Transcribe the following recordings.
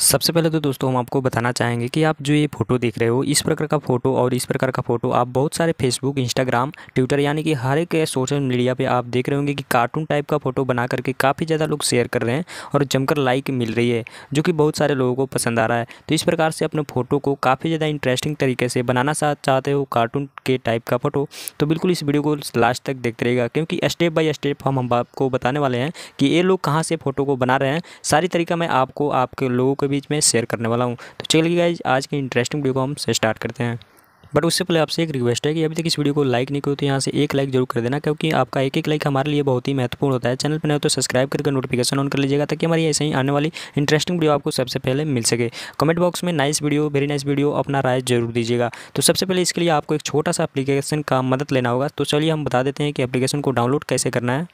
सबसे पहले तो दोस्तों हम आपको बताना चाहेंगे कि आप जो ये फ़ोटो देख रहे हो इस प्रकार का फ़ोटो और इस प्रकार का फ़ोटो आप बहुत सारे फेसबुक इंस्टाग्राम ट्विटर यानी कि हर एक सोशल मीडिया पे आप देख रहे होंगे कि कार्टून टाइप का फ़ोटो बना करके काफ़ी ज़्यादा लोग शेयर कर रहे हैं और जमकर लाइक मिल रही है जो कि बहुत सारे लोगों को पसंद आ रहा है तो इस प्रकार से अपने फ़ोटो को काफ़ी ज़्यादा इंटरेस्टिंग तरीके से बनाना चाहते हो कार्टून के टाइप का फ़ोटो तो बिल्कुल इस वीडियो को लास्ट तक देखते रहेगा क्योंकि स्टेप बाई स्टेप हम आपको बताने वाले हैं कि ये लोग कहाँ से फ़ोटो को बना रहे हैं सारी तरीका मैं आपको आपके लोगों आपके बीच में शेयर करने वाला हूँ तो चलिए गाइज आज की इंटरेस्टिंग वीडियो को हम स्टार्ट करते हैं बट उससे पहले आपसे एक रिक्वेस्ट है कि अभी तक इस वीडियो को लाइक नहीं करो तो यहाँ से एक लाइक जरूर कर देना क्योंकि आपका एक एक लाइक हमारे लिए बहुत ही महत्वपूर्ण होता है चैनल पर नहीं हो तो सब्सक्राइब करके नोटिफिकेशन ऑन कर लीजिएगा ताकि हमारी ऐसे ही आने वाली इंटरेस्टिंग वीडियो आपको सबसे पहले मिल सके कमेंट बॉक्स में nice video very nice video अपना राय जरूर दीजिएगा तो सबसे पहले इसके लिए आपको एक छोटा सा अपलीकेशन का मदद लेना होगा तो चलिए हम बता देते हैं कि एप्लीकेशन को डाउनलोड कैसे करना है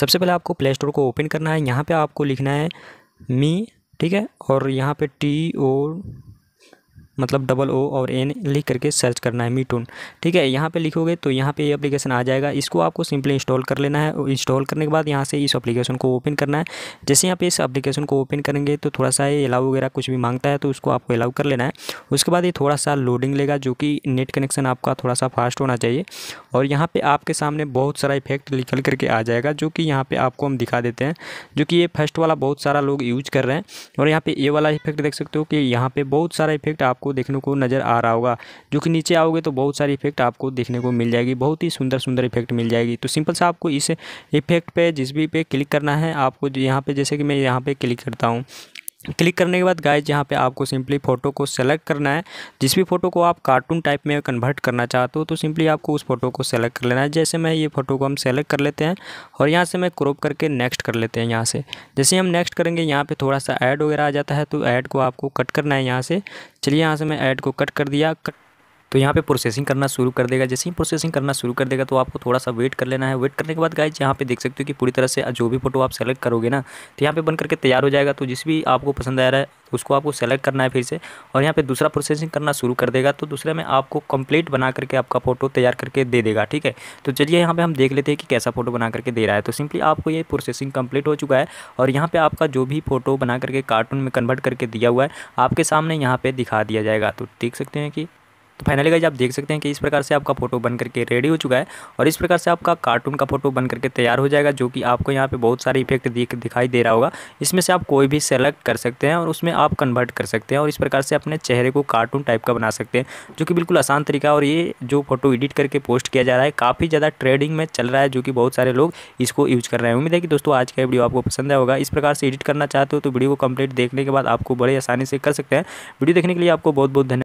सबसे पहले आपको प्ले स्टोर को ओपन करना है यहाँ पर आपको लिखना है मी ठीक है और यहाँ पे टी ओ मतलब डबल ओ और एन लिख करके सर्च करना है मीटून ठीक है यहाँ पे लिखोगे तो यहाँ पे ये एप्लीकेशन आ जाएगा इसको आपको सिंपली इंस्टॉल कर लेना है इंस्टॉल करने के बाद यहाँ से इस एप्लीकेशन को ओपन करना है जैसे यहाँ पे इस एप्लीकेशन को ओपन करेंगे तो थोड़ा सा ये अलाउ वगैरह कुछ भी मांगता है तो उसको आपको अलाउ कर लेना है उसके बाद ये थोड़ा सा लोडिंग लेगा जो कि नेट कनेक्शन आपका थोड़ा सा फास्ट होना चाहिए और यहाँ पर आपके सामने बहुत सारा इफेक्ट निकल करके आ जाएगा जो कि यहाँ पर आपको हम दिखा देते हैं जो कि ये फर्स्ट वाला बहुत सारा लोग यूज कर रहे हैं और यहाँ पर ये वाला इफेक्ट देख सकते हो कि यहाँ पर बहुत सारा इफेक्ट आपको देखने को नज़र आ रहा होगा जो कि नीचे आओगे तो बहुत सारी इफेक्ट आपको देखने को मिल जाएगी बहुत ही सुंदर सुंदर इफेक्ट मिल जाएगी तो सिंपल सा आपको इस इफेक्ट पे जिस भी पे क्लिक करना है आपको यहाँ पे जैसे कि मैं यहाँ पे क्लिक करता हूँ क्लिक करने के बाद गाइज यहाँ पे आपको सिंपली फ़ोटो को सेलेक्ट करना है जिस भी फ़ोटो को आप कार्टून टाइप में कन्वर्ट करना चाहते हो तो सिंपली आपको उस फोटो को सेलेक्ट कर लेना है जैसे मैं ये फ़ोटो को हम सेलेक्ट कर लेते हैं और यहाँ से मैं क्रॉप करके नेक्स्ट कर लेते हैं यहाँ से जैसे हम नेक्स्ट करेंगे यहाँ पर थोड़ा सा ऐड वगैरह आ जाता है तो ऐड को आपको कट करना है यहाँ से चलिए यहाँ से मैं ऐड को कट कर दिया कट तो यहाँ पे प्रोसेसिंग करना शुरू कर देगा जैसे ही प्रोसेसिंग करना शुरू कर देगा तो आपको थोड़ा सा वेट कर लेना है वेट करने के बाद गाइज यहाँ पे देख सकते हो कि पूरी तरह से जो भी फोटो आप सेलेक्ट करोगे ना तो यहाँ पे बन करके तैयार हो जाएगा तो जिस भी आपको पसंद आ रहा है उसको आपको सेलेक्ट करना है फिर से और यहाँ पे दूसरा प्रोसेसिंग करना शुरू कर देगा तो दूसरे में आपको कंप्लीट बना करके आपका फोटो तैयार करके दे देगा ठीक है तो चलिए यहाँ पे हम देख लेते हैं कि कैसा फोटो बना करके दे रहा है तो सिंपली आपको ये प्रोसेसिंग कंप्लीट हो चुका है और यहाँ पे आपका जो भी फोटो बना करके कार्टून में कन्वर्ट करके दिया हुआ है आपके सामने यहाँ पर दिखा दिया जाएगा तो देख सकते हैं कि तो फाइनली गाइज आप देख सकते हैं कि इस प्रकार से आपका फोटो बन करके रेडी हो चुका है और इस प्रकार से आपका कार्टून का फोटो बन करके तैयार हो जाएगा जो कि आपको यहाँ पे बहुत सारे इफेक्ट दिखाई दे रहा होगा इसमें से आप कोई भी सेलेक्ट कर सकते हैं और उसमें आप कन्वर्ट कर सकते हैं और इस प्रकार से अपने चेहरे को कार्टून टाइप का बना सकते हैं जो कि बिल्कुल आसान तरीका और ये जो फोटो एडिट करके पोस्ट किया जा रहा है काफ़ी ज़्यादा ट्रेडिंग में चल रहा है जो कि बहुत सारे लोग इसको यूज कर रहे हैं उम्मीद है कि दोस्तों आज का वीडियो आपको पसंद आया होगा इस प्रकार से एडिट करना चाहते हो तो वीडियो को कंप्लीट देखने के बाद आपको बड़े आसानी से कर सकते हैं वीडियो देखने के लिए आपको बहुत बहुत धन्यवाद